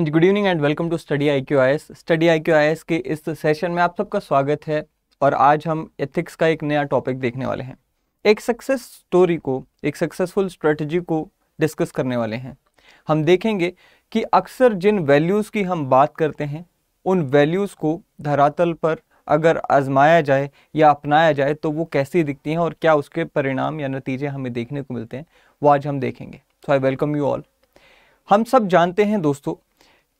Ji good evening and welcome to study I Q I S study I Q I S के इस session में आप सबका स्वागत है और आज हम एथिक्स का एक नया टॉपिक देखने वाले हैं एक सक्सेस स्टोरी को एक सक्सेसफुल स्ट्रेटजी को डिस्कस करने वाले हैं हम देखेंगे कि अक्सर जिन वैल्यूज़ की हम बात करते हैं उन वैल्यूज़ को धरातल पर अगर आजमाया जाए या अपनाया जाए तो वो कैसी दिखती हैं और क्या उसके परिणाम या नतीजे हमें देखने को मिलते हैं वो आज हम देखेंगे so I welcome you all हम सब जानते हैं दोस्तों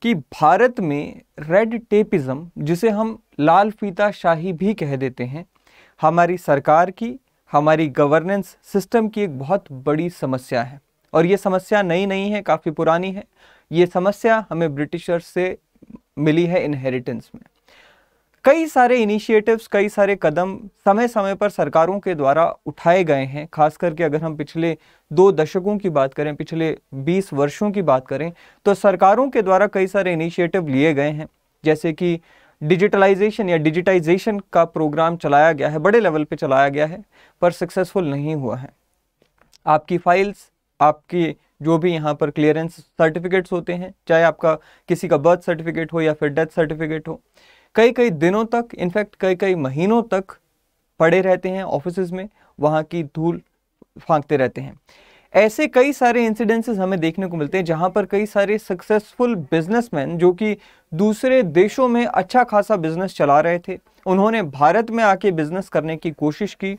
कि भारत में रेड टेपिज़म जिसे हम लाल फीता शाही भी कह देते हैं हमारी सरकार की हमारी गवर्नेंस सिस्टम की एक बहुत बड़ी समस्या है और ये समस्या नई नहीं है काफ़ी पुरानी है ये समस्या हमें ब्रिटिशर्स से मिली है इनहेरिटेंस में कई सारे इनिशिएटिव्स कई सारे कदम समय समय पर सरकारों के द्वारा उठाए गए हैं खास करके अगर हम पिछले दो दशकों की बात करें पिछले 20 वर्षों की बात करें तो सरकारों के द्वारा कई सारे इनिशिएटिव लिए गए हैं जैसे कि डिजिटलाइजेशन या डिजिटाइजेशन का प्रोग्राम चलाया गया है बड़े लेवल पे चलाया गया है पर सक्सेसफुल नहीं हुआ है आपकी फाइल्स आपकी जो भी यहाँ पर क्लियरेंस सर्टिफिकेट्स होते हैं चाहे आपका किसी का बर्थ सर्टिफिकेट हो या फिर डेथ सर्टिफिकेट हो कई कई दिनों तक इनफैक्ट कई कई महीनों तक पड़े रहते हैं ऑफिस में वहाँ की धूल फाँकते रहते हैं ऐसे कई सारे इंसिडेंसेस हमें देखने को मिलते हैं जहाँ पर कई सारे सक्सेसफुल बिजनेसमैन जो कि दूसरे देशों में अच्छा खासा बिजनेस चला रहे थे उन्होंने भारत में आके बिजनेस करने की कोशिश की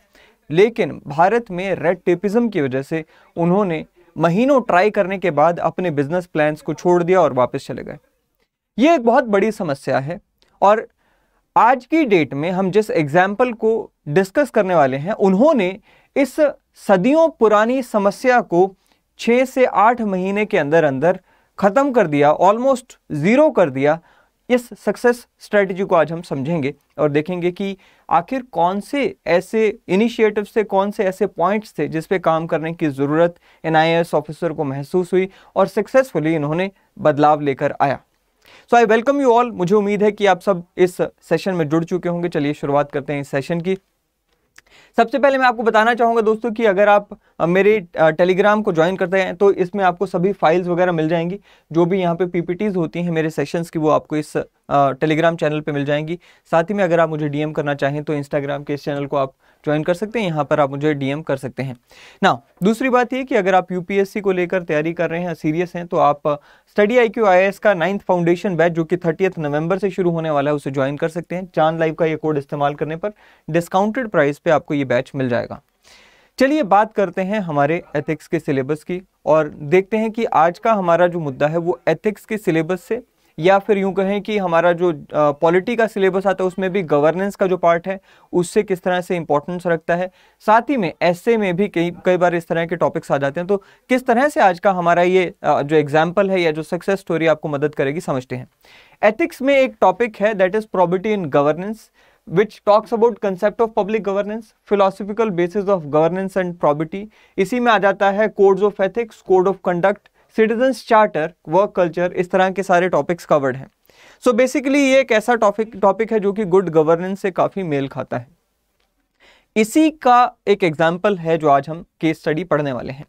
लेकिन भारत में रेड टेपिज्म की वजह से उन्होंने महीनों ट्राई करने के बाद अपने बिजनेस प्लान्स को छोड़ दिया और वापस चले गए ये एक बहुत बड़ी समस्या है और आज की डेट में हम जिस एग्जाम्पल को डिस्कस करने वाले हैं उन्होंने इस सदियों पुरानी समस्या को छः से आठ महीने के अंदर अंदर ख़त्म कर दिया ऑलमोस्ट ज़ीरो कर दिया इस सक्सेस स्ट्रेटजी को आज हम समझेंगे और देखेंगे कि आखिर कौन से ऐसे इनिशिएटिव थे कौन से ऐसे पॉइंट्स थे जिस पे काम करने की ज़रूरत एन ऑफिसर को महसूस हुई और सक्सेसफुली इन्होंने बदलाव लेकर आया so I welcome you all मुझे उम्मीद है कि आप सब इस सेशन में जुड़ चुके होंगे चलिए शुरुआत करते हैं इस सेशन की सबसे पहले मैं आपको बताना चाहूंगा दोस्तों कि अगर आप मेरे टेलीग्राम को ज्वाइन करते हैं तो इसमें आपको सभी फाइल्स वगैरह मिल जाएंगी जो भी यहाँ पे पीपीटीज होती हैं मेरे सेशंस की वो आपको इस टेलीग्राम चैनल पे मिल जाएंगी साथ ही में अगर आप मुझे डीएम करना चाहें तो इंस्टाग्राम के इस चैनल को आप ज्वाइन कर सकते हैं यहाँ पर आप मुझे डीएम कर सकते हैं ना दूसरी बात ये कि अगर आप यूपीएससी को लेकर तैयारी कर रहे हैं सीरियस हैं तो आप स्टडी आई क्यू का नाइन्थ फाउंडेशन बैच जो कि थर्टीथ नवंबर से शुरू होने वाला है उसे ज्वाइन कर सकते हैं चांद लाइव का ये कोड इस्तेमाल करने पर डिस्काउंटेड प्राइस पे आपको ये बैच मिल जाएगा चलिए बात करते हैं हमारे एथिक्स के सिलेबस की और देखते हैं कि आज का हमारा जो मुद्दा है वो एथिक्स के सिलेबस से या फिर यूँ कहें कि हमारा जो पॉलिटी का सिलेबस आता है उसमें भी गवर्नेंस का जो पार्ट है उससे किस तरह से इंपॉर्टेंस रखता है साथ ही में ऐसे में भी कई कई बार इस तरह के टॉपिक्स आ जाते हैं तो किस तरह से आज का हमारा ये जो एग्जाम्पल है या जो सक्सेस स्टोरी आपको मदद करेगी समझते हैं एथिक्स में एक टॉपिक है that is probity in governance which talks about concept of public governance philosophical basis of governance and probity इसी में आ जाता है codes of ethics code of conduct citizens charter work culture इस तरह के सारे टॉपिक्स कवर्ड हैं सो बेसिकली ये एक ऐसा टॉपिक टॉपिक है जो कि गुड गवर्नेंस से काफ़ी मेल खाता है इसी का एक एग्जाम्पल है जो आज हम केस स्टडी पढ़ने वाले हैं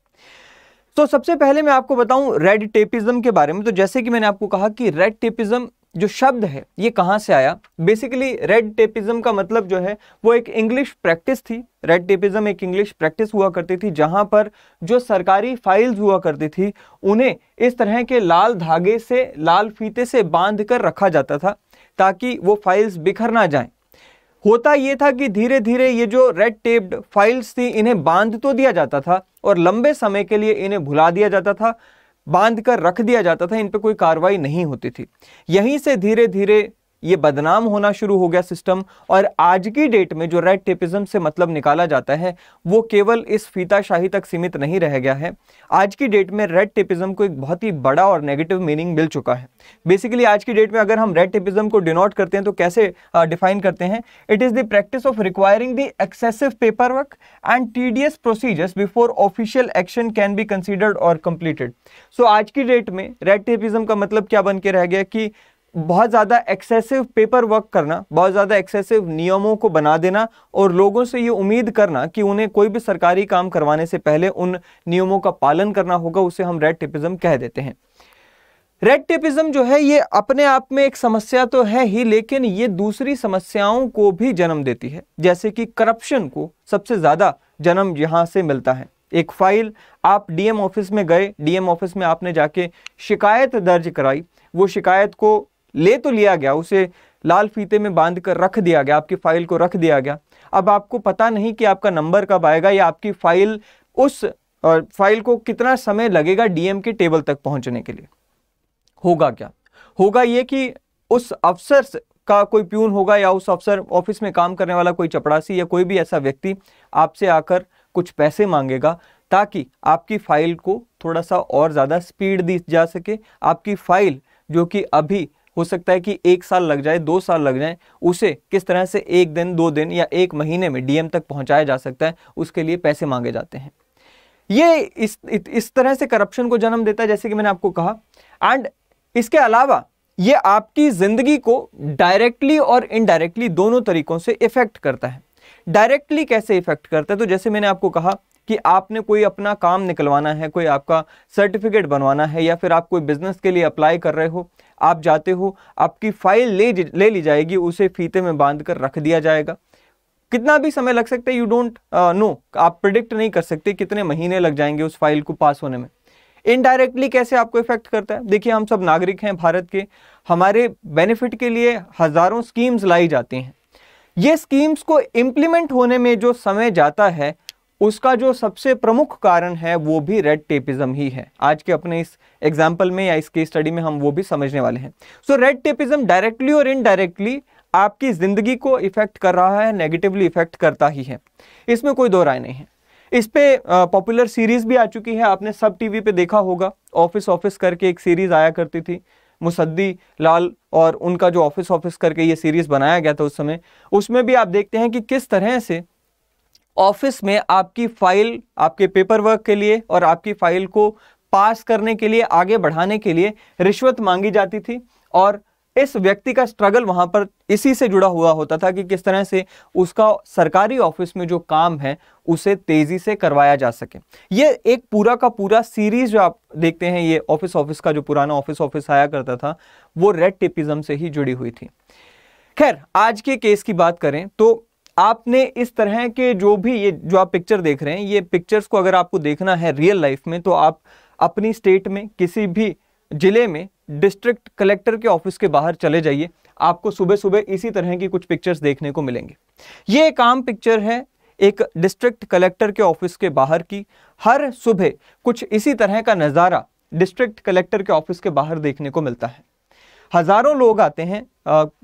तो सबसे पहले मैं आपको बताऊं रेड टेपिज्म के बारे में तो जैसे कि मैंने आपको कहा कि रेड टेपिज्म जो शब्द है ये कहाँ से आया बेसिकली रेड टेपिज्म का मतलब जो है वो एक इंग्लिश प्रैक्टिस थी रेड टेपिज्म एक इंग्लिश प्रैक्टिस हुआ करती थी जहाँ पर जो सरकारी फाइल्स हुआ करती थी उन्हें इस तरह के लाल धागे से लाल फीते से बांध कर रखा जाता था ताकि वो फाइल्स बिखर ना जाएं होता ये था कि धीरे धीरे ये जो रेड टेप्ड फाइल्स थी इन्हें बांध तो दिया जाता था और लंबे समय के लिए इन्हें भुला दिया जाता था बांध कर रख दिया जाता था इन पर कोई कार्रवाई नहीं होती थी यहीं से धीरे धीरे ये बदनाम होना शुरू हो गया सिस्टम और आज की डेट में जो रेड टेपिज्म से मतलब निकाला जाता है वो केवल इस फीताशाही तक सीमित नहीं रह गया है आज की डेट में रेड टेपिज्म को एक बहुत ही बड़ा और नेगेटिव मीनिंग मिल चुका है बेसिकली आज की डेट में अगर हम रेड टेपिज्म को डिनोट करते हैं तो कैसे डिफाइन uh, करते हैं it is the practice of requiring the excessive paper work and tedious procedures before official action can be considered और कंप्लीटेड सो आज की डेट में रेड टेपिज्म का मतलब क्या बन के रह गया कि बहुत ज़्यादा एक्सेसिव पेपर वर्क करना बहुत ज़्यादा एक्सेसिव नियमों को बना देना और लोगों से ये उम्मीद करना कि उन्हें कोई भी सरकारी काम करवाने से पहले उन नियमों का पालन करना होगा उसे हम रेड टिपिज़म कह देते हैं रेड टिपिज्म जो है ये अपने आप में एक समस्या तो है ही लेकिन ये दूसरी समस्याओं को भी जन्म देती है जैसे कि करप्शन को सबसे ज़्यादा जन्म यहाँ से मिलता है एक फाइल आप डीएम ऑफिस में गए डीएम ऑफिस में आपने जाके शिकायत दर्ज कराई वो शिकायत को ले तो लिया गया उसे लाल फीते में बांध कर रख दिया गया आपकी फ़ाइल को रख दिया गया अब आपको पता नहीं कि आपका नंबर कब आएगा या आपकी फ़ाइल उस फाइल को कितना समय लगेगा डीएम के टेबल तक पहुंचने के लिए होगा क्या होगा ये कि उस अफसर का कोई प्यून होगा या उस अफसर ऑफिस में काम करने वाला कोई चपड़ासी या कोई भी ऐसा व्यक्ति आपसे आकर कुछ पैसे मांगेगा ताकि आपकी फ़ाइल को थोड़ा सा और ज़्यादा स्पीड दी जा सके आपकी फ़ाइल जो कि अभी हो सकता है कि एक साल लग जाए दो साल लग जाए उसे किस तरह से एक दिन दो दिन या एक महीने में डीएम तक पहुंचाया जा सकता है उसके लिए पैसे मांगे जाते हैं ये इस इस तरह से करप्शन को जन्म देता है जैसे कि मैंने आपको कहा एंड इसके अलावा ये आपकी ज़िंदगी को डायरेक्टली और इनडायरेक्टली दोनों तरीक़ों से इफ़ेक्ट करता है डायरेक्टली कैसे इफ़ेक्ट करता है तो जैसे मैंने आपको कहा कि आपने कोई अपना काम निकलवाना है कोई आपका सर्टिफिकेट बनवाना है या फिर आप कोई बिज़नेस के लिए अप्लाई कर रहे हो आप जाते हो आपकी फाइल ले ले ली जाएगी उसे फीते में बांध कर रख दिया जाएगा कितना भी समय लग सकता है यू डोंट नो आप प्रिडिक्ट नहीं कर सकते कितने महीने लग जाएंगे उस फाइल को पास होने में इनडायरेक्टली कैसे आपको इफेक्ट करता है देखिए हम सब नागरिक हैं भारत के हमारे बेनिफिट के लिए हज़ारों स्कीम्स लाई जाती हैं ये स्कीम्स को इम्प्लीमेंट होने में जो समय जाता है उसका जो सबसे प्रमुख कारण है वो भी रेड टेपिज्म ही है आज के अपने इस एग्जाम्पल में या इस केस स्टडी में हम वो भी समझने वाले हैं सो रेड टेपिज्म डायरेक्टली और इनडायरेक्टली आपकी ज़िंदगी को इफ़ेक्ट कर रहा है नेगेटिवली इफ़ेक्ट करता ही है इसमें कोई दो राय नहीं है इस पे पॉपुलर सीरीज़ भी आ चुकी है आपने सब टीवी पे देखा होगा ऑफिस ऑफिस करके एक सीरीज़ आया करती थी मुसद्दी लाल और उनका जो ऑफिस ऑफिस करके ये सीरीज़ बनाया गया था उस समय उसमें भी आप देखते हैं कि किस तरह से ऑफिस में आपकी फाइल आपके पेपर वर्क के लिए और आपकी फाइल को पास करने के लिए आगे बढ़ाने के लिए रिश्वत मांगी जाती थी और इस व्यक्ति का स्ट्रगल वहाँ पर इसी से जुड़ा हुआ होता था कि किस तरह से उसका सरकारी ऑफिस में जो काम है उसे तेज़ी से करवाया जा सके ये एक पूरा का पूरा सीरीज जो आप देखते हैं ये ऑफिस ऑफिस का जो पुराना ऑफिस ऑफिस आया करता था वो रेड टिपिज्म से ही जुड़ी हुई थी खैर आज के केस की बात करें तो आपने इस तरह के जो भी ये जो आप पिक्चर देख रहे हैं ये पिक्चर्स को अगर आपको देखना है रियल लाइफ में तो आप अपनी स्टेट में किसी भी ज़िले में डिस्ट्रिक्ट कलेक्टर के ऑफिस के बाहर चले जाइए आपको सुबह सुबह इसी तरह की कुछ पिक्चर्स देखने को मिलेंगे ये एक आम पिक्चर है एक डिस्ट्रिक्ट कलेक्टर के ऑफिस के बाहर की हर सुबह कुछ इसी तरह का नज़ारा डिस्ट्रिक्ट कलेक्टर के ऑफिस के बाहर देखने को मिलता है हज़ारों लोग आते हैं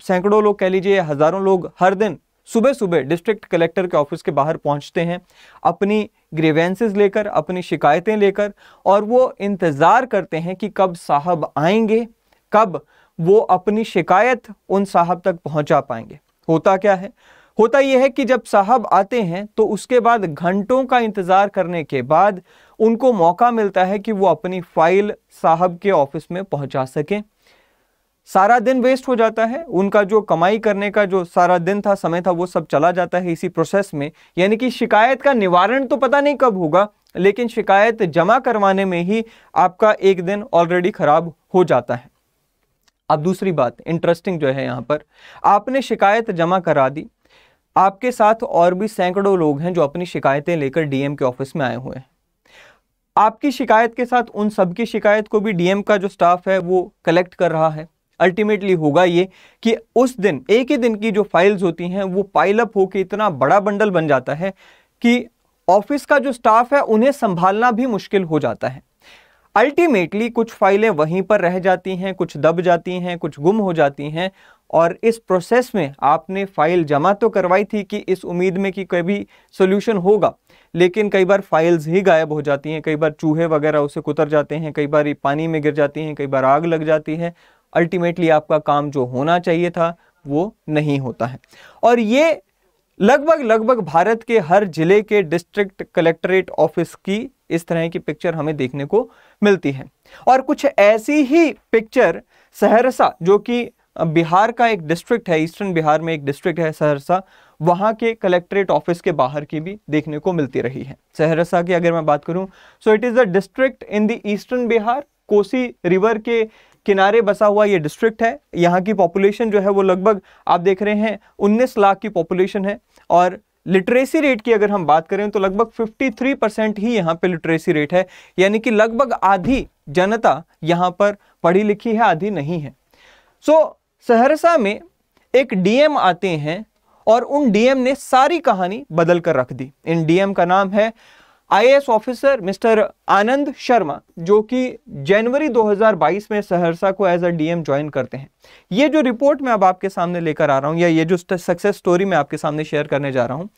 सैकड़ों लोग कह लीजिए हज़ारों लोग हर दिन सुबह सुबह डिस्ट्रिक्ट कलेक्टर के ऑफिस के बाहर पहुंचते हैं अपनी ग्रेवेंसेज लेकर अपनी शिकायतें लेकर और वो इंतज़ार करते हैं कि कब साहब आएंगे कब वो अपनी शिकायत उन साहब तक पहुंचा पाएंगे होता क्या है होता यह है कि जब साहब आते हैं तो उसके बाद घंटों का इंतज़ार करने के बाद उनको मौका मिलता है कि वो अपनी फ़ाइल साहब के ऑफिस में पहुंचा सकें सारा दिन वेस्ट हो जाता है उनका जो कमाई करने का जो सारा दिन था समय था वो सब चला जाता है इसी प्रोसेस में यानी कि शिकायत का निवारण तो पता नहीं कब होगा लेकिन शिकायत जमा करवाने में ही आपका एक दिन ऑलरेडी खराब हो जाता है अब दूसरी बात इंटरेस्टिंग जो है यहाँ पर आपने शिकायत जमा करा दी आपके साथ और भी सैकड़ों लोग हैं जो अपनी शिकायतें लेकर डीएम के ऑफिस में आए हुए हैं आपकी शिकायत के साथ उन सबकी शिकायत को भी डीएम का जो स्टाफ है वो कलेक्ट कर रहा है अल्टीमेटली होगा ये कि उस दिन एक ही दिन की जो फाइल्स होती हैं वो पाइलअप होकर इतना बड़ा बंडल बन जाता है कि ऑफिस का जो स्टाफ है उन्हें संभालना भी मुश्किल हो जाता है अल्टीमेटली कुछ फाइलें वहीं पर रह जाती हैं कुछ दब जाती हैं कुछ गुम हो जाती हैं और इस प्रोसेस में आपने फाइल जमा तो करवाई थी कि इस उम्मीद में कि कभी सोल्यूशन होगा लेकिन कई बार फाइल्स ही गायब हो जाती हैं कई बार चूहे वगैरह उसे कुतर जाते हैं कई बार पानी में गिर जाती हैं कई बार आग लग जाती है अल्टीमेटली आपका काम जो होना चाहिए था वो नहीं होता है और ये लगभग लगभग भारत के हर जिले के डिस्ट्रिक्ट कलेक्ट्रेट ऑफिस की इस तरह की पिक्चर हमें देखने को मिलती है और कुछ ऐसी ही पिक्चर सहरसा जो कि बिहार का एक डिस्ट्रिक्ट है ईस्टर्न बिहार में एक डिस्ट्रिक्ट है सहरसा वहाँ के कलेक्ट्रेट ऑफिस के बाहर की भी देखने को मिलती रही है सहरसा की अगर मैं बात करूँ so it is the district in the eastern Bihar Kosi river के किनारे बसा हुआ ये डिस्ट्रिक्ट है यहाँ की पॉपुलेशन जो है वो लगभग आप देख रहे हैं उन्नीस लाख की पॉपुलेशन है और लिटरेसी रेट की अगर हम बात करें तो लगभग 53 परसेंट ही यहाँ पे लिटरेसी रेट है यानी कि लगभग आधी जनता यहाँ पर पढ़ी लिखी है आधी नहीं है सो so, सहरसा में एक डीएम आते हैं और उन डीएम ने सारी कहानी बदल कर रख दी इन डीएम का नाम है IAS officer mister Anand Sharma जो कि जनवरी 2022 में सहरसा को एज अ डीएम ज्वाइन करते हैं ये जो रिपोर्ट मैं अब आपके सामने लेकर आ रहा हूँ या ये जो सक्सेस स्टोरी मैं आपके सामने शेयर करने जा रहा हूँ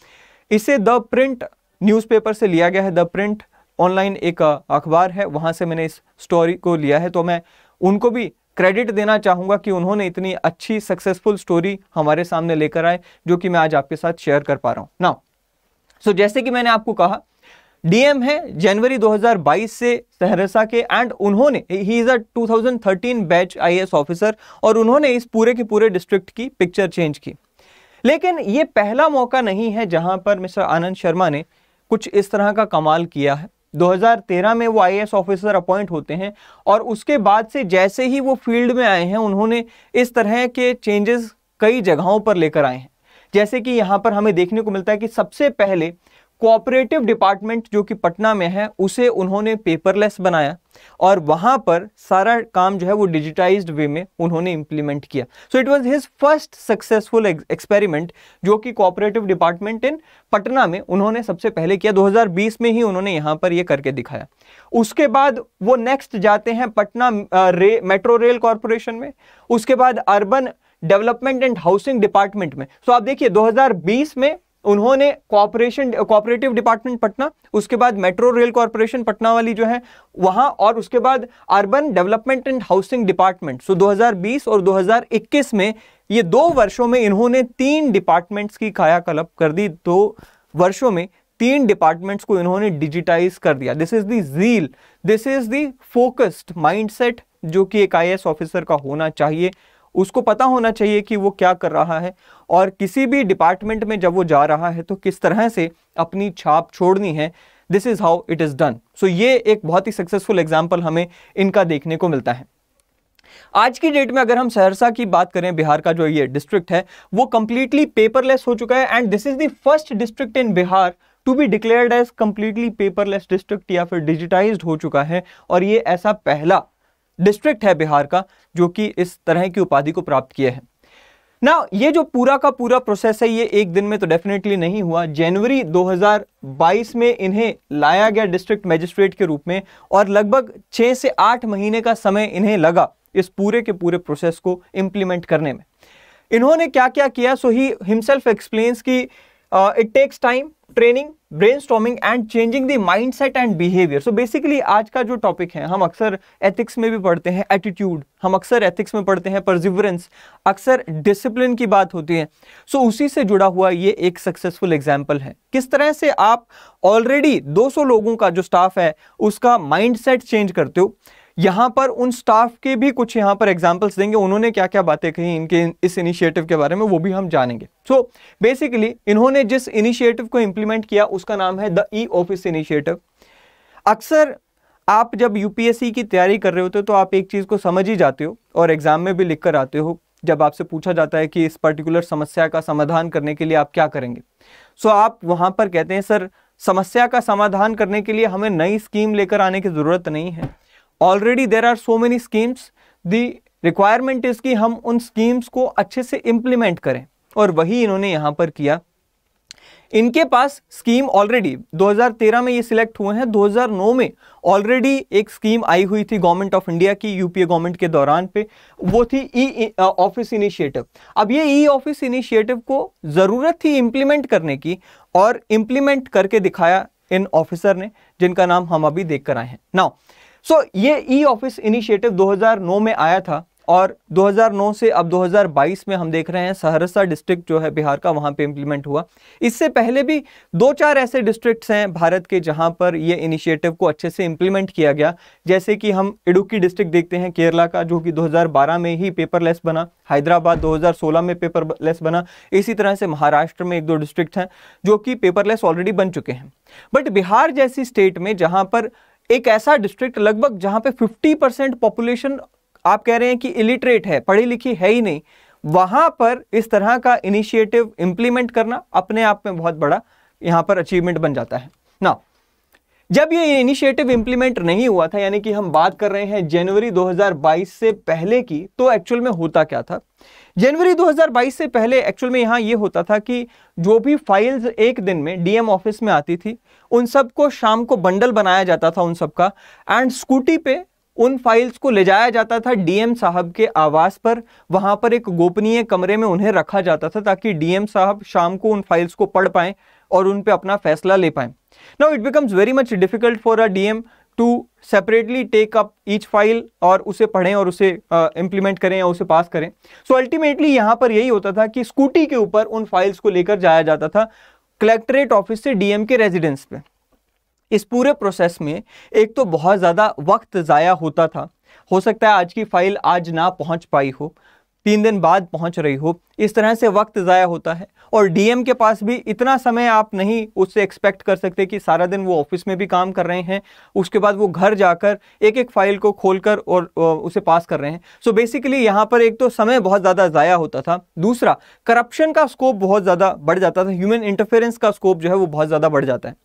इसे द प्रिंट न्यूज़पेपर से लिया गया है द प्रिंट ऑनलाइन एक अखबार है वहाँ से मैंने इस स्टोरी को लिया है तो मैं उनको भी क्रेडिट देना चाहूँगा कि उन्होंने इतनी अच्छी सक्सेसफुल स्टोरी हमारे सामने लेकर आए जो कि मैं आज आपके साथ शेयर कर पा रहा हूँ ना सो so, जैसे कि मैंने आपको कहा डीएम है जनवरी 2022 से सहरसा के एंड उन्होंने he is a 2013 batch IAS officer और उन्होंने इस पूरे के पूरे डिस्ट्रिक्ट की पिक्चर चेंज की लेकिन ये पहला मौका नहीं है जहां पर मिस्टर आनंद शर्मा ने कुछ इस तरह का कमाल किया है 2013 में वो आई ऑफिसर अपॉइंट होते हैं और उसके बाद से जैसे ही वो फील्ड में आए हैं उन्होंने इस तरह के चेंजेस कई जगहों पर लेकर आए हैं जैसे कि यहाँ पर हमें देखने को मिलता है कि सबसे पहले कोऑपरेटिव डिपार्टमेंट जो कि पटना में है उसे उन्होंने पेपरलेस बनाया और वहाँ पर सारा काम जो है वो डिजिटाइज्ड वे में उन्होंने इम्प्लीमेंट किया so it was his first successful experiment जो कि कोऑपरेटिव डिपार्टमेंट इन पटना में उन्होंने सबसे पहले किया 2020 में ही उन्होंने यहाँ पर ये करके दिखाया उसके बाद वो नेक्स्ट जाते हैं पटना रे मेट्रो रेल कॉरपोरेशन में उसके बाद urban development and housing department में सो so आप देखिए 2020 में उन्होंने कॉपरेशन कॉपरेटिव डिपार्टमेंट पटना उसके बाद मेट्रो रेल कॉरपोरेशन पटना वाली जो है वहाँ और उसके बाद urban development and housing department so 2020 और 2021 में ये दो वर्षों में इन्होंने तीन डिपार्टमेंट्स की कायाकल्प कर दी दो वर्षों में तीन डिपार्टमेंट्स को इन्होंने डिजिटाइज कर दिया this is deal this is focused mind जो कि एक आई ऑफिसर का होना चाहिए उसको पता होना चाहिए कि वो क्या कर रहा है और किसी भी डिपार्टमेंट में जब वो जा रहा है तो किस तरह से अपनी छाप छोड़नी है this is how it is done so ये एक बहुत ही सक्सेसफुल एग्जाम्पल हमें इनका देखने को मिलता है आज की डेट में अगर हम सहरसा की बात करें बिहार का जो ये डिस्ट्रिक्ट है वो कंप्लीटली पेपरलेस हो चुका है and this is the first district in Bihar to be declared as completely paperless district या फिर डिजिटाइज्ड हो चुका है और ये ऐसा पहला डिस्ट्रिक्ट है बिहार का जो कि इस तरह की उपाधि को प्राप्त किए हैं ना ये जो पूरा का पूरा प्रोसेस है ये एक दिन में तो डेफिनेटली नहीं हुआ जनवरी 2022 में इन्हें लाया गया डिस्ट्रिक्ट मैजिस्ट्रेट के रूप में और लगभग छः से आठ महीने का समय इन्हें लगा इस पूरे के पूरे प्रोसेस को इम्प्लीमेंट करने में इन्होंने क्या क्या किया सो ही हिमसेल्फ एक्सप्लेन्स की it takes time training brainstorming and changing the set and behaviour so basically आज का जो टॉपिक है हम अक्सर एथिक्स में भी पढ़ते हैं एटीट्यूड हम अक्सर एथिक्स में पढ़ते हैं परजिवरेंस अक्सर डिसिप्लिन की बात होती है सो so, उसी से जुड़ा हुआ ये एक सक्सेसफुल एग्जाम्पल है किस तरह से आप ऑलरेडी 200 लोगों का जो स्टाफ है उसका माइंड सेट चेंज करते हो यहाँ पर उन स्टाफ के भी कुछ यहाँ पर एग्जाम्पल्स देंगे उन्होंने क्या क्या बातें कही इनके इस इनिशिएटिव के बारे में वो भी हम जानेंगे सो बेसिकली इन्होंने जिस इनिशिएटिव को इम्प्लीमेंट किया उसका नाम है द ई ऑफिस इनिशिएटिव अक्सर आप जब यूपीएससी की तैयारी कर रहे होते हो तो आप एक चीज़ को समझ ही जाते हो और एग्ज़ाम में भी लिख कर आते हो जब आपसे पूछा जाता है कि इस पर्टिकुलर समस्या का समाधान करने के लिए आप क्या करेंगे सो आप वहाँ पर कहते हैं सर समस्या का समाधान करने के लिए हमें नई स्कीम लेकर आने की ज़रूरत नहीं है already there are so many schemes the requirement is कि हम उन स्कीम्स को अच्छे से इम्प्लीमेंट करें और वही इन्होंने यहां पर किया इनके पास स्कीम ऑलरेडी 2013 में ये सिलेक्ट हुए हैं 2009 में ऑलरेडी एक स्कीम आई हुई थी गवर्नमेंट ऑफ इंडिया की यूपीए गवर्नमेंट के दौरान पे वो थी ई ऑफिस इनिशिएटिव अब ये ई ऑफिस इनिशिएटिव को ज़रूरत थी इंप्लीमेंट करने की और इम्प्लीमेंट करके दिखाया इन ऑफिसर ने जिनका नाम हम अभी देख कर आए हैं नाउ सो so, ये ई ऑफिस इनिशिएटिव 2009 में आया था और 2009 से अब 2022 में हम देख रहे हैं सहरसा डिस्ट्रिक्ट जो है बिहार का वहाँ पे इम्प्लीमेंट हुआ इससे पहले भी दो चार ऐसे डिस्ट्रिक्ट्स हैं भारत के जहाँ पर ये इनिशिएटिव को अच्छे से इम्प्लीमेंट किया गया जैसे कि हम इडुक्की डिस्ट्रिक्ट देखते हैं केरला का जो कि 2012 में ही पेपरलेस बना हैदराबाद दो में पेपरलेस बना इसी तरह से महाराष्ट्र में एक दो डिस्ट्रिक्ट हैं जो कि पेपरलेस ऑलरेडी बन चुके हैं बट बिहार जैसी स्टेट में जहाँ पर एक ऐसा डिस्ट्रिक्ट लगभग जहां पे 50 परसेंट पॉपुलेशन आप कह रहे हैं कि इलिटरेट है पढ़ी लिखी है ही नहीं वहां पर इस तरह का इनिशिएटिव इंप्लीमेंट करना अपने आप में बहुत बड़ा यहां पर अचीवमेंट बन जाता है ना जब ये इनिशिएटिव इंप्लीमेंट नहीं हुआ था यानी कि हम बात कर रहे हैं जनवरी 2022 से पहले की तो एक्चुअल में होता क्या था जनवरी 2022 से पहले एक्चुअल में यहाँ ये होता था कि जो भी फाइल्स एक दिन में डीएम ऑफिस में आती थी उन सबको शाम को बंडल बनाया जाता था उन सबका एंड स्कूटी पे उन फाइल्स को ले जाया जाता था डीएम साहब के आवास पर वहाँ पर एक गोपनीय कमरे में उन्हें रखा जाता था ताकि डीएम साहब शाम को उन फाइल्स को पढ़ पाएँ और उन पर अपना फैसला ले पाएँ now it becomes very much difficult for a DM to separately take up each file और उसे पढ़ें और उसे इम्प्लीमेंट uh, करें या उसे पास करें सो अल्टीमेटली यहाँ पर यही होता था कि स्कूटी के ऊपर उन फाइल्स को लेकर जाया जाता था कलेक्ट्रेट ऑफिस से डीएम के रेजिडेंस पे इस पूरे प्रोसेस में एक तो बहुत ज़्यादा वक्त ज़ाया होता था हो सकता है आज की फ़ाइल आज ना पहुंच पाई हो तीन दिन बाद पहुंच रही हो इस तरह से वक्त ज़ाया होता है और डीएम के पास भी इतना समय आप नहीं उससे एक्सपेक्ट कर सकते कि सारा दिन वो ऑफिस में भी काम कर रहे हैं उसके बाद वो घर जाकर एक एक फाइल को खोलकर और उसे पास कर रहे हैं सो बेसिकली यहाँ पर एक तो समय बहुत ज़्यादा ज़ाया होता था दूसरा करप्शन का स्कोप बहुत ज़्यादा बढ़ जाता था ह्यूमन इंटरफेरेंस का स्कोप जो है वो बहुत ज़्यादा बढ़ जाता है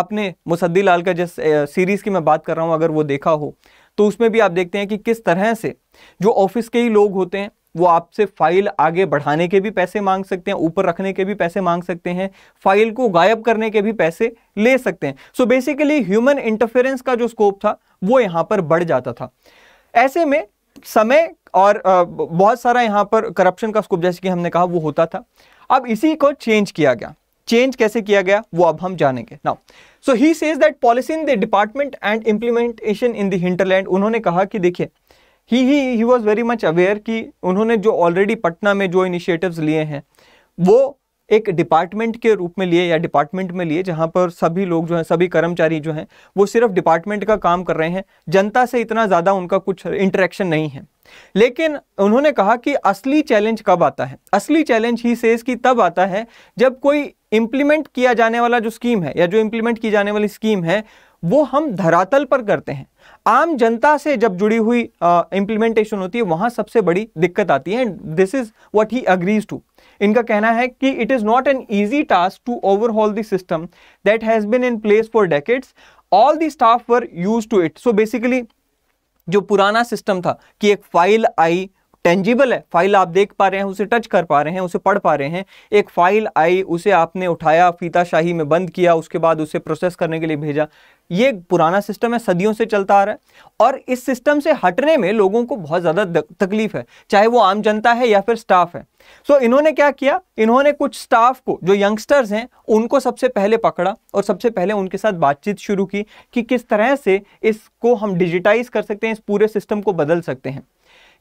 आपने मुसद्दी लाल का जिस सीरीज़ की मैं बात कर रहा हूँ अगर वो देखा हो तो उसमें भी आप देखते हैं कि किस तरह से जो ऑफिस के ही लोग होते हैं वो आपसे फाइल आगे बढ़ाने के भी पैसे मांग सकते हैं ऊपर रखने के भी पैसे मांग सकते हैं फाइल को गायब करने के भी पैसे ले सकते हैं सो बेसिकली ह्यूमन इंटरफेरेंस का जो स्कोप था वो यहां पर बढ़ जाता था ऐसे में समय और बहुत सारा यहाँ पर करप्शन का स्कोप जैसे कि हमने कहा वो होता था अब इसी को चेंज किया गया चेंज कैसे किया गया वो अब हम जानेंगे now so he says that policy in the department and implementation in the hinterland उन्होंने कहा कि देखिए he he he was very much aware कि उन्होंने जो ऑलरेडी पटना में जो इनिशिएटिव्स लिए हैं वो एक डिपार्टमेंट के रूप में लिए या डिपार्टमेंट में लिए जहां पर सभी लोग जो हैं सभी कर्मचारी जो हैं वो सिर्फ डिपार्टमेंट का काम कर रहे हैं जनता से इतना ज़्यादा उनका कुछ इंटरेक्शन नहीं है लेकिन उन्होंने कहा कि असली चैलेंज कब आता है असली चैलेंज ही से इसकी तब आता है जब कोई इम्प्लीमेंट किया जाने वाला जो स्कीम है या जो इम्प्लीमेंट की जाने वाली स्कीम है वो हम धरातल पर करते हैं आम जनता से जब जुड़ी हुई uh, होती है वहां सबसे बड़ी दिक्कत आती है and this is what he agrees to इनका कहना है कि it is not an easy task to overhaul the system that has been in place for decades all the staff were used to it so basically जो पुराना system था कि एक file आई टेंजिबल है फाइल आप देख पा रहे हैं उसे टच कर पा रहे हैं उसे पढ़ पा रहे हैं एक फाइल आई उसे आपने उठाया फीताशाही में बंद किया उसके बाद उसे प्रोसेस करने के लिए भेजा ये पुराना सिस्टम है सदियों से चलता आ रहा है और इस सिस्टम से हटने में लोगों को बहुत ज़्यादा तकलीफ है चाहे वो आम जनता है या फिर स्टाफ है सो so, इन्होंने क्या किया इन्होंने कुछ स्टाफ को जो यंगस्टर्स हैं उनको सबसे पहले पकड़ा और सबसे पहले उनके साथ बातचीत शुरू की कि किस तरह से इसको हम डिजिटाइज कर सकते हैं इस पूरे सिस्टम को बदल सकते हैं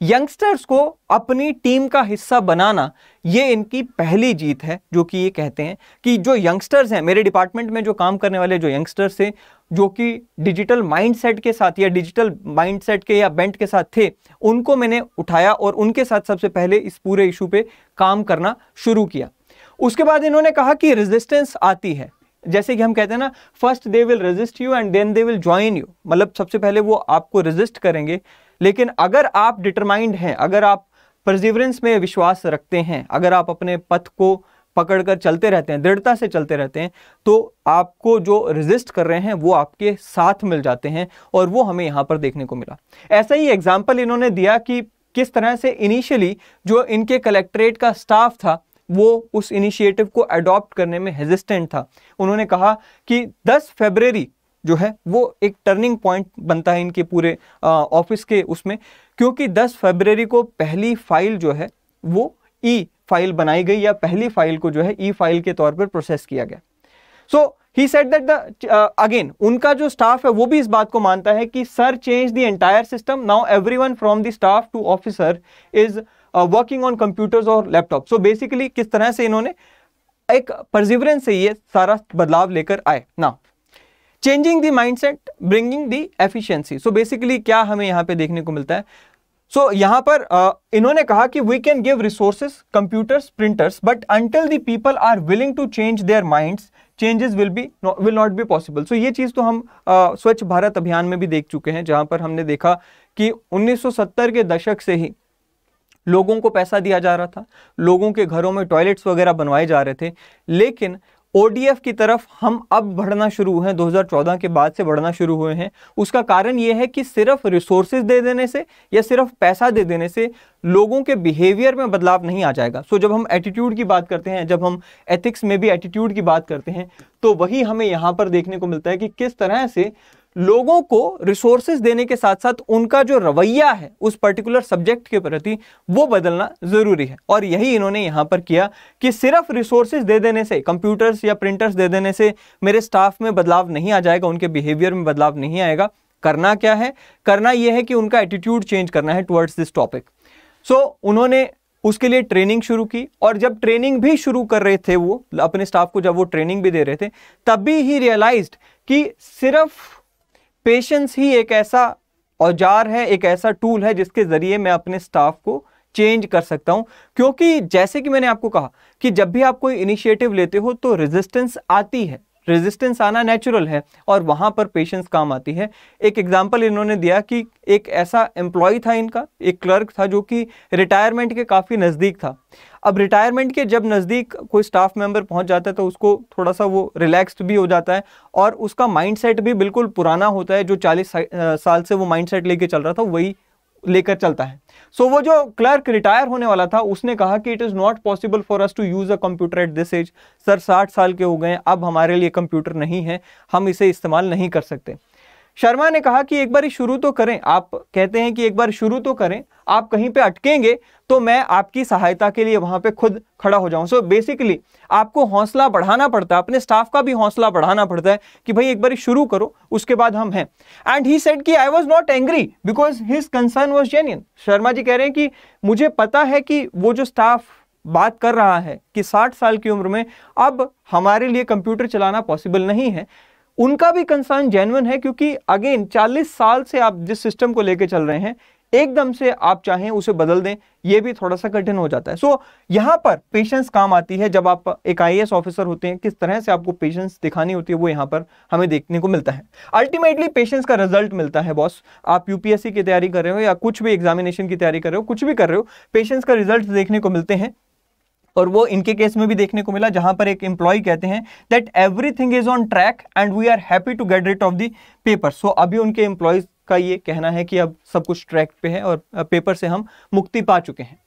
यंगस्टर्स को अपनी टीम का हिस्सा बनाना ये इनकी पहली जीत है जो कि ये कहते हैं कि जो यंगस्टर्स हैं मेरे डिपार्टमेंट में जो काम करने वाले जो यंगस्टर्स हैं जो कि डिजिटल माइंडसेट के साथ या डिजिटल माइंडसेट के या बेंट के साथ थे उनको मैंने उठाया और उनके साथ सबसे पहले इस पूरे इशू पे काम करना शुरू किया उसके बाद इन्होंने कहा कि रेजिस्टेंस आती है जैसे कि हम कहते हैं ना first they will resist you and then they will join you मतलब सबसे पहले वो आपको रेजिस्ट करेंगे लेकिन अगर आप डिटरमाइंड हैं अगर आप प्रजीवरेंस में विश्वास रखते हैं अगर आप अपने पथ को पकड़ कर चलते रहते हैं दृढ़ता से चलते रहते हैं तो आपको जो रिजिस्ट कर रहे हैं वो आपके साथ मिल जाते हैं और वो हमें यहाँ पर देखने को मिला ऐसा ही एग्जाम्पल इन्होंने दिया कि किस तरह से इनिशियली जो इनके कलेक्ट्रेट का स्टाफ था वो उस इनिशिएटिव को अडॉप्ट करने में हेजिस्टेंट था उन्होंने कहा कि 10 फरवरी जो है वो एक टर्निंग पॉइंट बनता है इनके पूरे ऑफिस के उसमें क्योंकि 10 फरवरी को पहली फाइल जो है वो ई e फाइल बनाई गई या पहली फाइल को जो है ई e फाइल के तौर पर प्रोसेस किया गया so he said that the again उनका जो स्टाफ है वो भी इस बात को मानता है कि sir change the entire system now one from the staff to officer is working on computers और लैपटॉप सो बेसिकली किस तरह से इन्होंने एक परजिवरेंस से ये सारा बदलाव लेकर आए ना changing the mindset bringing the efficiency so basically क्या हमें यहां पे देखने को मिलता है सो so, यहां पर आ, इन्होंने कहा कि we can give resources computers printers but until the people are willing to change their minds changes will be will not be possible so ये चीज़ तो हम स्वच्छ भारत अभियान में भी देख चुके हैं जहां पर हमने देखा कि 1970 के दशक से ही लोगों को पैसा दिया जा रहा था लोगों के घरों में टॉयलेट्स वगैरह बनवाए जा रहे थे लेकिन ओडीएफ की तरफ हम अब बढ़ना शुरू हुए हैं 2014 के बाद से बढ़ना शुरू हुए हैं उसका कारण ये है कि सिर्फ रिसोर्सेज दे देने से या सिर्फ पैसा दे देने से लोगों के बिहेवियर में बदलाव नहीं आ जाएगा सो so, जब हम एटीट्यूड की बात करते हैं जब हम एथिक्स में भी एटीट्यूड की बात करते हैं तो वही हमें यहाँ पर देखने को मिलता है कि किस तरह से लोगों को रिसोर्सेज देने के साथ साथ उनका जो रवैया है उस पर्टिकुलर सब्जेक्ट के प्रति वो बदलना ज़रूरी है और यही इन्होंने यहाँ पर किया कि सिर्फ रिसोर्सेज दे देने से कंप्यूटर्स या प्रिंटर्स दे देने से मेरे स्टाफ में बदलाव नहीं आ जाएगा उनके बिहेवियर में बदलाव नहीं आएगा करना क्या है करना यह है कि उनका एटीट्यूड चेंज करना है टुवर्ड्स दिस टॉपिक सो उन्होंने उसके लिए ट्रेनिंग शुरू की और जब ट्रेनिंग भी शुरू कर रहे थे वो अपने स्टाफ को जब वो ट्रेनिंग भी दे रहे थे तब भी ही रियलाइज्ड कि सिर्फ पेशेंस ही एक ऐसा औजार है एक ऐसा टूल है जिसके ज़रिए मैं अपने स्टाफ को चेंज कर सकता हूं क्योंकि जैसे कि मैंने आपको कहा कि जब भी आप कोई इनिशिएटिव लेते हो तो रेजिस्टेंस आती है रेजिस्टेंस आना नेचुरल है और वहाँ पर पेशेंस काम आती है एक एग्जाम्पल इन्होंने दिया कि एक ऐसा एम्प्लॉय था इनका एक क्लर्क था जो कि रिटायरमेंट के काफ़ी नज़दीक था अब रिटायरमेंट के जब नज़दीक कोई स्टाफ मेंबर पहुंच जाता है तो उसको थोड़ा सा वो रिलैक्स्ड भी हो जाता है और उसका माइंडसेट भी बिल्कुल पुराना होता है जो 40 साल से वो माइंडसेट लेके चल रहा था वही लेकर चलता है सो so, वो जो क्लर्क रिटायर होने वाला था उसने कहा कि it is not possible for us to use a computer at this age sir साठ साल के हो गए अब हमारे लिए कंप्यूटर नहीं है हम इसे इस्तेमाल नहीं कर सकते शर्मा ने कहा कि एक बार शुरू तो करें आप कहते हैं कि एक बार शुरू तो करें आप कहीं पे अटकेंगे तो मैं आपकी सहायता के लिए वहां पे खुद खड़ा हो जाऊं सो so बेसिकली आपको हौसला बढ़ाना पड़ता है अपने स्टाफ का भी हौसला बढ़ाना पड़ता है कि भाई एक बार शुरू करो उसके बाद हम हैं एंड ही सेड कि I was not angry because his concern was genuine Sharma ji कह रहे हैं कि मुझे पता है कि वो जो स्टाफ बात कर रहा है कि साठ साल की उम्र में अब हमारे लिए कंप्यूटर चलाना पॉसिबल नहीं है उनका भी कंसर्न जेनुअन है क्योंकि अगेन 40 साल से आप जिस सिस्टम को लेकर चल रहे हैं एकदम से आप चाहें उसे बदल दें यह भी थोड़ा सा कठिन हो जाता है सो so, यहां पर पेशेंस काम आती है जब आप एक आई ऑफिसर होते हैं किस तरह से आपको पेशेंस दिखानी होती है वो यहां पर हमें देखने को मिलता है अल्टीमेटली पेशेंस का रिजल्ट मिलता है बॉस आप यूपीएससी की तैयारी कर रहे हो या कुछ भी एग्जामिनेशन की तैयारी कर रहे हो कुछ भी कर रहे हो पेशेंस का रिजल्ट देखने को मिलते हैं और वो इनके केस में भी देखने को मिला जहां पर एक एम्प्लॉय कहते हैं that everything is on track and we are happy to get rid of the paper so अभी उनके एम्प्लॉयज का ये कहना है कि अब सब कुछ ट्रैक पे है और पेपर से हम मुक्ति पा चुके हैं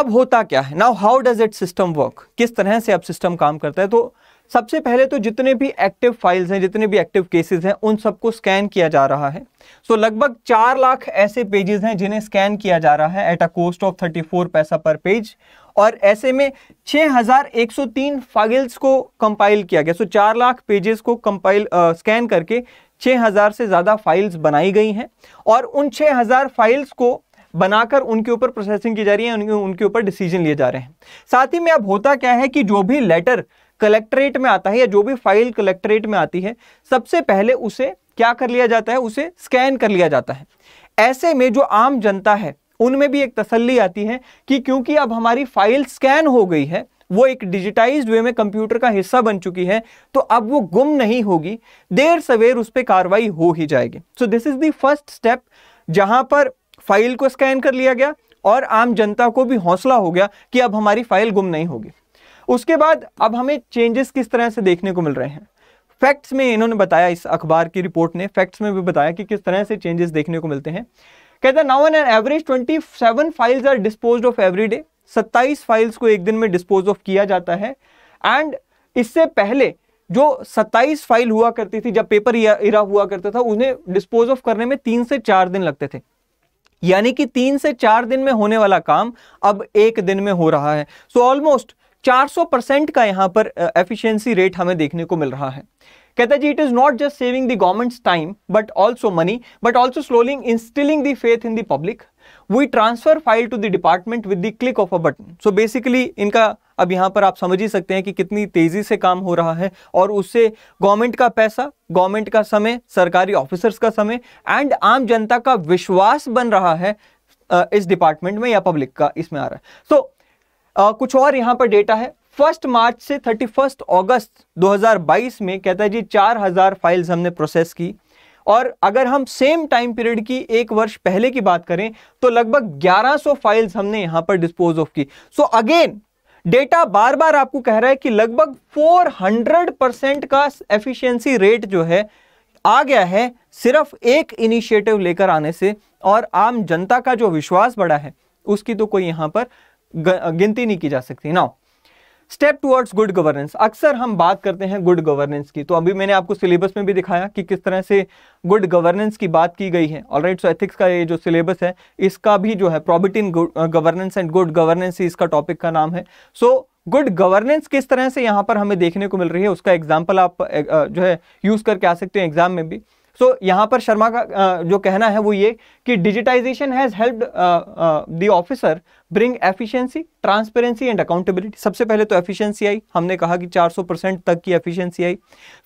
अब होता क्या है now how does it system work किस तरह से अब सिस्टम काम करता है तो सबसे पहले तो जितने भी एक्टिव फाइल्स हैं जितने भी एक्टिव केसेस हैं उन सबको स्कैन किया जा रहा है सो so, लगभग चार लाख ऐसे पेजेस हैं जिन्हें स्कैन किया जा रहा है at a cost of thirty four पैसा पर पेज और ऐसे में 6103 फाइल्स को कंपाइल किया गया सो चार लाख पेजेस को कंपाइल स्कैन करके 6000 से ज़्यादा फाइल्स बनाई गई हैं और उन 6000 फाइल्स को बनाकर उनके ऊपर प्रोसेसिंग की जा रही है उनके उनके ऊपर डिसीजन लिए जा रहे हैं साथ ही में अब होता क्या है कि जो भी लेटर कलेक्ट्रेट में आता है या जो भी फाइल कलेक्ट्रेट में आती है सबसे पहले उसे क्या कर लिया जाता है उसे स्कैन कर लिया जाता है ऐसे में जो आम जनता है उनमें भी एक तसल्ली आती है कि क्योंकि अब हमारी फाइल स्कैन हो गई है वो एक डिजिटाइज्ड वे में कंप्यूटर का हिस्सा बन चुकी है तो अब वो गुम नहीं होगी देर सवेर उस पर कार्रवाई हो ही जाएगी so this is the first step जहां पर फाइल को स्कैन कर लिया गया और आम जनता को भी हौसला हो गया कि अब हमारी फाइल गुम नहीं होगी उसके बाद अब हमें चेंजेस किस तरह से देखने को मिल रहे हैं फैक्ट्स में इन्होंने बताया इस अखबार की रिपोर्ट ने फैक्ट्स में भी बताया कि किस तरह से चेंजेस देखने को मिलते हैं कहते हैं now an an average twenty seven files are dispose of every day सत्ताईस फाइल्स को एक दिन में डिस्पोज ऑफ किया जाता है एंड इससे पहले जो सत्ताईस फाइल हुआ करती थी जब पेपर इरा हुआ करता था उन्हें डिस्पोज ऑफ करने में तीन से चार दिन लगते थे यानी कि तीन से चार दिन में होने वाला काम अब एक दिन में हो रहा है सो ऑलमोस्ट 400 परसेंट का यहां पर एफिशिएंसी रेट हमें देखने को मिल रहा है कहता जी it is not just saving the government's time but also money but also slowly instilling the faith in the public we transfer file to the department with the click of a button so basically इनका अब यहाँ पर आप समझ ही सकते हैं कि कितनी तेज़ी से काम हो रहा है और उससे गवर्नमेंट का पैसा गवर्नमेंट का समय सरकारी ऑफिसर्स का समय एंड आम जनता का विश्वास बन रहा है इस डिपार्टमेंट में या पब्लिक का इसमें आ रहा है सो so, कुछ और यहाँ पर डेटा है फर्स्ट मार्च से थर्टी फर्स्ट ऑगस्ट दो हजार बाईस में कहता है जी हजार फाइल्स हमने प्रोसेस की और अगर हम सेम टाइम पीरियड की एक वर्ष पहले की बात करें तो लगभग 1100 फाइल्स हमने यहां पर डिस्पोज ऑफ की सो so अगेन डेटा बार बार आपको कह रहा है कि लगभग 400 परसेंट का एफिशिएंसी रेट जो है आ गया है सिर्फ एक इनिशिएटिव लेकर आने से और आम जनता का जो विश्वास बढ़ा है उसकी तो कोई यहां पर गिनती नहीं की जा सकती ना स्टेप टुवर्ड्स गुड गवर्नेंस अक्सर हम बात करते हैं गुड गवर्नेंस की तो अभी मैंने आपको सिलेबस में भी दिखाया कि किस तरह से गुड गवर्नेंस की बात की गई है ऑलराइट सो एथिक्स का ये जो सिलेबस है इसका भी जो है probity in governance and good governance इसका टॉपिक का नाम है सो so, गुड गवर्नेंस किस तरह से यहाँ पर हमें देखने को मिल रही है उसका एग्जाम्पल आप uh, uh, जो है यूज़ करके आ सकते हैं एग्जाम में भी सो so, यहाँ पर शर्मा का जो कहना है वो ये कि digitisation has helped the officer bring efficiency transparency and accountability सबसे पहले तो एफिशिएंसी आई हमने कहा कि 400 परसेंट तक की एफिशिएंसी आई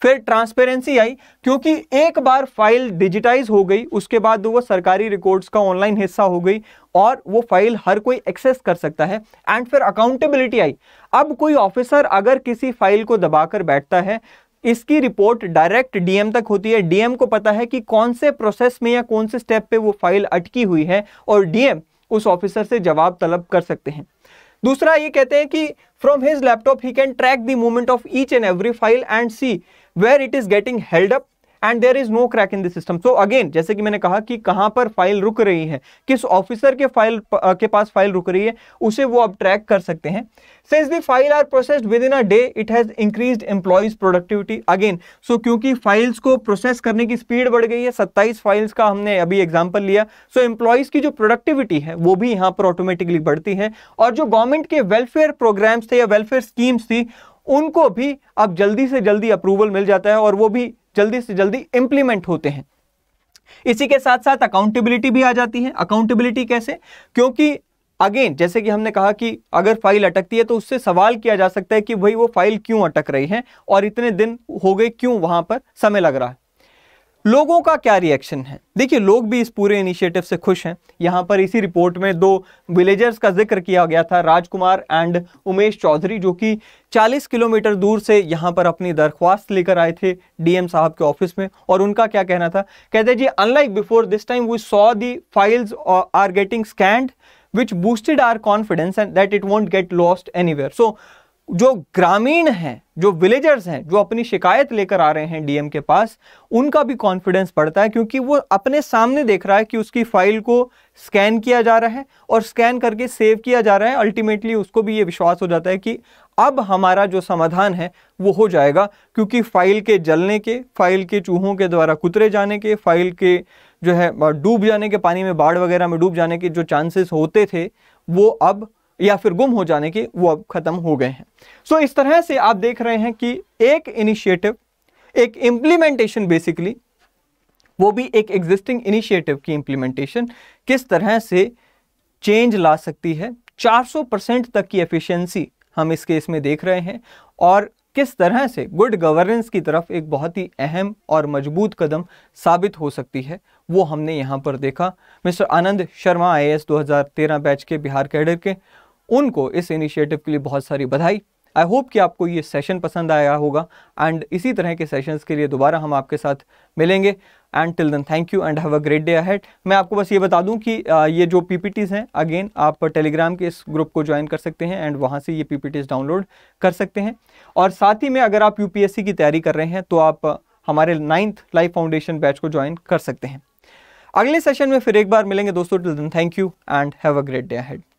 फिर ट्रांसपेरेंसी आई क्योंकि एक बार फाइल डिजिटाइज हो गई उसके बाद वो सरकारी रिकॉर्ड्स का ऑनलाइन हिस्सा हो गई और वो फाइल हर कोई एक्सेस कर सकता है एंड फिर अकाउंटेबिलिटी आई अब कोई ऑफिसर अगर किसी फाइल को दबाकर बैठता है इसकी रिपोर्ट डायरेक्ट डीएम तक होती है डीएम को पता है कि कौन से प्रोसेस में या कौन से स्टेप पे वो फाइल अटकी हुई है और डीएम उस ऑफिसर से जवाब तलब कर सकते हैं दूसरा ये कहते हैं कि from his laptop he can track the movement of each and every file and see where it is getting held up and there is no crack in this system so again जैसे कि मैंने कहा कि कहां पर file रुक रही है किस ऑफिसर के फाइल के पास फाइल रुक रही है उसे वो आप ट्रैक कर सकते हैं since the file are processed within a day it has increase employees productivity again so क्योंकि फाइल्स को प्रोसेस करने की स्पीड बढ़ गई है सत्ताईस फाइल्स का हमने अभी एग्जाम्पल लिया सो so एम्प्लॉयज की जो प्रोडक्टिविटी है वो भी यहाँ पर ऑटोमेटिकली बढ़ती है और जो गवर्नमेंट के वेलफेयर प्रोग्राम्स थे या वेलफेयर स्कीम्स थी उनको भी अब जल्दी से जल्दी अप्रूवल मिल जाता है और वो भी जल्दी से जल्दी इंप्लीमेंट होते हैं इसी के साथ साथ अकाउंटेबिलिटी भी आ जाती है अकाउंटेबिलिटी कैसे क्योंकि अगेन जैसे कि हमने कहा कि अगर फाइल अटकती है तो उससे सवाल किया जा सकता है कि भाई वो फाइल क्यों अटक रही है और इतने दिन हो गए क्यों वहां पर समय लग रहा है लोगों का क्या रिएक्शन है देखिए लोग भी इस पूरे इनिशिएटिव से खुश हैं यहाँ पर इसी रिपोर्ट में दो विलेजर्स का जिक्र किया गया था राजकुमार एंड उमेश चौधरी जो कि 40 किलोमीटर दूर से यहाँ पर अपनी दरख्वास्त लेकर आए थे डीएम साहब के ऑफिस में और उनका क्या कहना था कहते जी unlike before this time we saw the files are getting scanned which boosted our confidence and that it won't get lost anywhere. So जो ग्रामीण हैं जो विलेजर्स हैं जो अपनी शिकायत लेकर आ रहे हैं डीएम के पास उनका भी कॉन्फिडेंस बढ़ता है क्योंकि वो अपने सामने देख रहा है कि उसकी फाइल को स्कैन किया जा रहा है और स्कैन करके सेव किया जा रहा है अल्टीमेटली उसको भी ये विश्वास हो जाता है कि अब हमारा जो समाधान है वो हो जाएगा क्योंकि फाइल के जलने के फाइल के चूहों के द्वारा कुतरे जाने के फाइल के जो है डूब जाने के पानी में बाढ़ वगैरह में डूब जाने के जो चांसेस होते थे वो अब या फिर गुम हो जाने के वो अब ख़त्म हो गए हैं सो so, इस तरह से आप देख रहे हैं कि एक इनिशिएटिव एक इम्प्लीमेंटेशन बेसिकली वो भी एक एग्जिस्टिंग इनिशिएटिव की इम्प्लीमेंटेशन किस तरह से चेंज ला सकती है 400 परसेंट तक की एफिशिएंसी हम इस केस में देख रहे हैं और किस तरह से गुड गवर्नेंस की तरफ एक बहुत ही अहम और मजबूत कदम साबित हो सकती है वो हमने यहाँ पर देखा मिस्टर आनंद शर्मा आई 2013 बैच के बिहार कैडर के उनको इस इनिशिएटिव के लिए बहुत सारी बधाई आई होप कि आपको ये सेशन पसंद आया होगा एंड इसी तरह के सेशंस के लिए दोबारा हम आपके साथ मिलेंगे and till then thank you and have a great day ahead मैं आपको बस ये बता दूं कि ये जो पीपीटीज हैं अगेन आप टेलीग्राम के इस ग्रुप को ज्वाइन कर सकते हैं एंड वहाँ से ये पीपीटीज डाउनलोड कर सकते हैं और साथ ही में अगर आप यूपीएससी की तैयारी कर रहे हैं तो आप हमारे नाइन्थ लाइफ फाउंडेशन बैच को ज्वाइन कर सकते हैं अगले सेशन में फिर एक बार मिलेंगे दोस्तों till then thank you and have a great day ahead